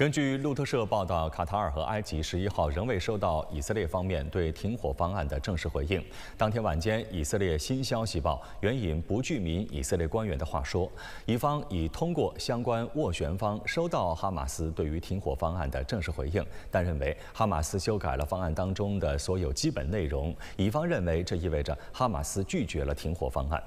根据路透社报道，卡塔尔和埃及十一号仍未收到以色列方面对停火方案的正式回应。当天晚间，以色列新消息报援引不具名以色列官员的话说，以方已通过相关斡旋方收到哈马斯对于停火方案的正式回应，但认为哈马斯修改了方案当中的所有基本内容。以方认为这意味着哈马斯拒绝了停火方案。